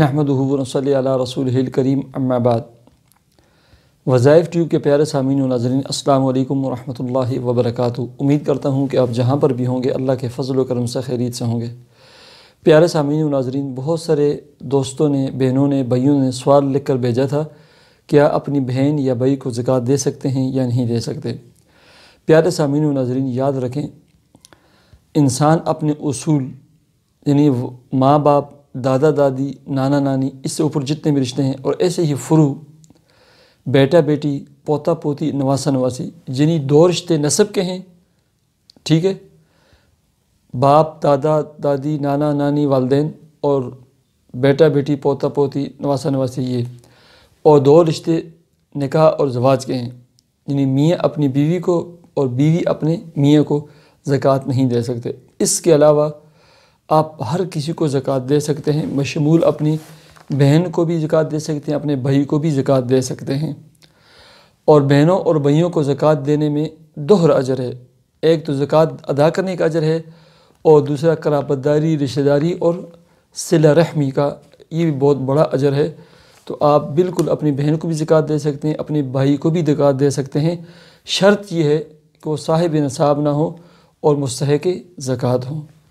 نحمد حبر صلی اللہ علیہ رسول کریم ام آباد وظائف ٹیوب کے پیارے سامعین و ناظرین السلام علیکم ورحمۃ اللہ وبرکاتہ امید کرتا ہوں کہ آپ جہاں پر بھی ہوں گے اللہ کے فضل و کرم سے خیریت سے ہوں گے پیارے سامعین و ناظرین بہت سارے دوستوں نے بہنوں نے بھائیوں نے سوال لکھ کر بھیجا تھا کیا اپنی بہن یا بھائی کو زکاة دے سکتے ہیں یا نہیں دے سکتے پیارے سامعین و ناظرین یاد رکھیں انسان اپنے اصول یعنی ماں باپ دادا دادی نانا نانی اس سے اوپر جتنے بھی رشتے ہیں اور ایسے ہی فرو بیٹا بیٹی پوتا پوتی نواسا نواسی جنہیں دو رشتے نصب کے ہیں ٹھیک ہے باپ دادا دادی نانا نانی والدین اور بیٹا بیٹی پوتا پوتی نواسا نواسی یہ اور دو رشتے نکاح اور زواج کے ہیں یعنی میاں اپنی بیوی کو اور بیوی اپنے میاں کو زکوٰۃ نہیں دے سکتے اس کے علاوہ آپ ہر کسی کو زکوٰۃ دے سکتے ہیں بشمول اپنی بہن کو بھی زکاة دے سکتے ہیں اپنے بھائی کو بھی زکوٰۃ دے سکتے ہیں اور بہنوں اور بھائیوں کو زکوٰۃ دینے میں دوہر اجر ہے ایک تو زکاة ادا کرنے کا اجر ہے اور دوسرا کراپت داری رشتہ داری اور صلہ رحمی کا یہ بھی بہت بڑا اجر ہے تو آپ بالکل اپنی بہن کو بھی زکاة دے سکتے ہیں اپنے بھائی کو بھی زکاة دے سکتے ہیں شرط یہ ہے کہ وہ صاحب نصاب نہ ہوں اور مستحق زکوٰۃ ہوں